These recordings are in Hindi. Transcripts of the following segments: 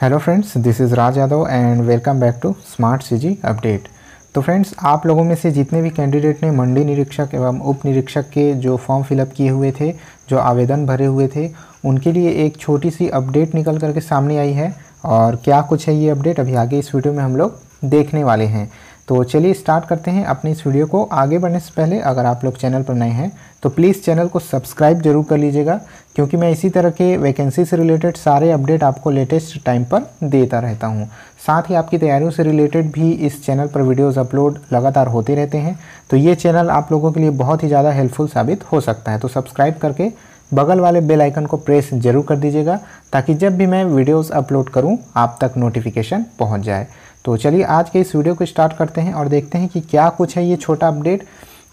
hello friends this is Raj Yadav and welcome back to smart CG update तो फ्रेंड्स आप लोगों में से जितने भी कैंडिडेट ने मंडी निरीक्षक एवं उप निरीक्षक के जो फॉर्म फिलअप किए हुए थे जो आवेदन भरे हुए थे उनके लिए एक छोटी सी अपडेट निकल करके सामने आई है और क्या कुछ है ये अपडेट अभी आगे इस वीडियो में हम लोग देखने वाले हैं तो चलिए स्टार्ट करते हैं अपनी इस वीडियो को आगे बढ़ने से पहले अगर आप लोग चैनल पर नए हैं तो प्लीज़ चैनल को सब्सक्राइब जरूर कर लीजिएगा क्योंकि मैं इसी तरह के वैकेंसी से रिलेटेड सारे अपडेट आपको लेटेस्ट टाइम पर देता रहता हूँ साथ ही आपकी तैयारियों से रिलेटेड भी इस चैनल पर वीडियोज़ अपलोड लगातार होते रहते हैं तो ये चैनल आप लोगों के लिए बहुत ही ज़्यादा हेल्पफुल साबित हो सकता है तो सब्सक्राइब करके बगल वाले बेल आइकन को प्रेस जरूर कर दीजिएगा ताकि जब भी मैं वीडियोस अपलोड करूं आप तक नोटिफिकेशन पहुंच जाए तो चलिए आज के इस वीडियो को स्टार्ट करते हैं और देखते हैं कि क्या कुछ है ये छोटा अपडेट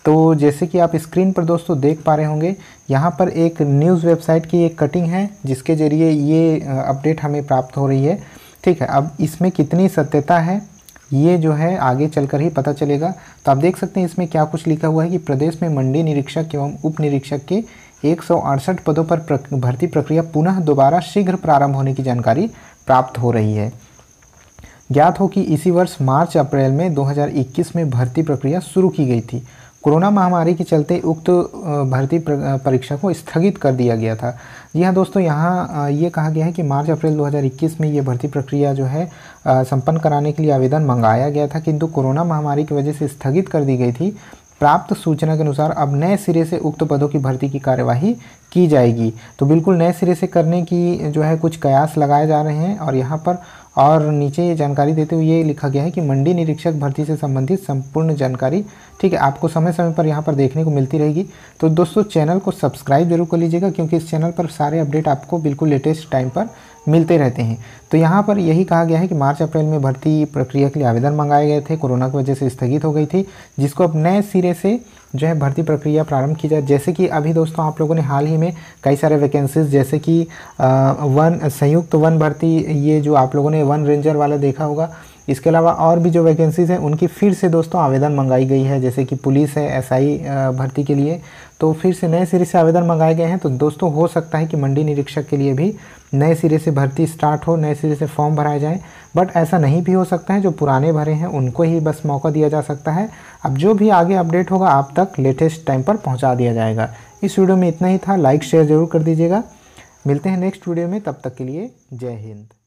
तो जैसे कि आप स्क्रीन पर दोस्तों देख पा रहे होंगे यहाँ पर एक न्यूज़ वेबसाइट की एक कटिंग है जिसके ज़रिए ये अपडेट हमें प्राप्त हो रही है ठीक है अब इसमें कितनी सत्यता है ये जो है आगे चलकर ही पता चलेगा तो आप देख सकते हैं इसमें क्या कुछ लिखा हुआ है कि प्रदेश में मंडी निरीक्षक एवं उप निरीक्षक के एक पदों पर भर्ती प्रक्रिया पुनः दोबारा शीघ्र प्रारंभ होने की जानकारी प्राप्त हो रही है ज्ञात हो कि इसी वर्ष मार्च अप्रैल में 2021 में भर्ती प्रक्रिया शुरू की गई थी कोरोना महामारी के चलते उक्त भर्ती परीक्षा को स्थगित कर दिया गया था जी हाँ दोस्तों यहाँ ये कहा गया है कि मार्च अप्रैल 2021 में ये भर्ती प्रक्रिया जो है संपन्न कराने के लिए आवेदन मंगाया गया था किंतु कोरोना महामारी की वजह से स्थगित कर दी गई थी प्राप्त सूचना के अनुसार अब नए सिरे से उक्त पदों की भर्ती की कार्यवाही की जाएगी तो बिल्कुल नए सिरे से करने की जो है कुछ कयास लगाए जा रहे हैं और यहाँ पर और नीचे ये जानकारी देते हुए ये लिखा गया है कि मंडी निरीक्षक भर्ती से संबंधित संपूर्ण जानकारी ठीक है आपको समय समय पर यहाँ पर देखने को मिलती रहेगी तो दोस्तों चैनल को सब्सक्राइब जरूर कर लीजिएगा क्योंकि इस चैनल पर सारे अपडेट आपको बिल्कुल लेटेस्ट टाइम पर मिलते रहते हैं तो यहाँ पर यही कहा गया है कि मार्च अप्रैल में भर्ती प्रक्रिया के लिए आवेदन मंगाए गए थे कोरोना की वजह से स्थगित हो गई थी जिसको अब नए सिरे से जो है भर्ती प्रक्रिया प्रारंभ की जाए जैसे कि अभी दोस्तों आप लोगों ने हाल ही में कई सारे वैकेंसीज जैसे कि वन संयुक्त वन भर्ती ये जो आप लोगों ने वन रेंजर वाला देखा होगा इसके अलावा और भी जो वैकेंसीज़ हैं उनकी फिर से दोस्तों आवेदन मंगाई गई है जैसे कि पुलिस है एसआई भर्ती के लिए तो फिर से नए सिरे से आवेदन मंगाए गए हैं तो दोस्तों हो सकता है कि मंडी निरीक्षक के लिए भी नए सिरे से भर्ती स्टार्ट हो नए सिरे से फॉर्म भराए जाएँ बट ऐसा नहीं भी हो सकता है जो पुराने भरे हैं उनको ही बस मौका दिया जा सकता है अब जो भी आगे अपडेट होगा आप तक लेटेस्ट टाइम पर पहुँचा दिया जाएगा इस वीडियो में इतना ही था लाइक शेयर ज़रूर कर दीजिएगा मिलते हैं नेक्स्ट वीडियो में तब तक के लिए जय हिंद